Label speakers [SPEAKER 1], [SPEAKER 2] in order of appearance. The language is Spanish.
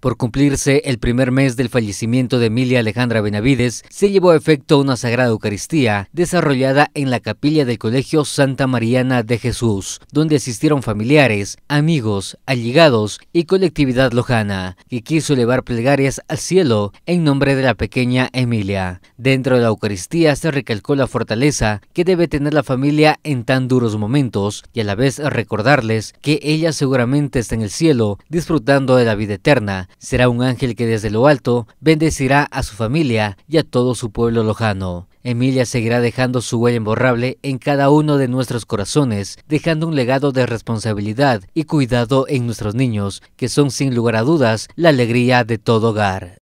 [SPEAKER 1] Por cumplirse el primer mes del fallecimiento de Emilia Alejandra Benavides, se llevó a efecto una sagrada Eucaristía desarrollada en la capilla del Colegio Santa Mariana de Jesús, donde asistieron familiares, amigos, allegados y colectividad lojana, que quiso elevar plegarias al cielo en nombre de la pequeña Emilia. Dentro de la Eucaristía se recalcó la fortaleza que debe tener la familia en tan duros momentos y a la vez recordarles que ella seguramente está en el cielo disfrutando de la vida eterna Será un ángel que desde lo alto bendecirá a su familia y a todo su pueblo lojano. Emilia seguirá dejando su huella imborrable en cada uno de nuestros corazones, dejando un legado de responsabilidad y cuidado en nuestros niños, que son sin lugar a dudas la alegría de todo hogar.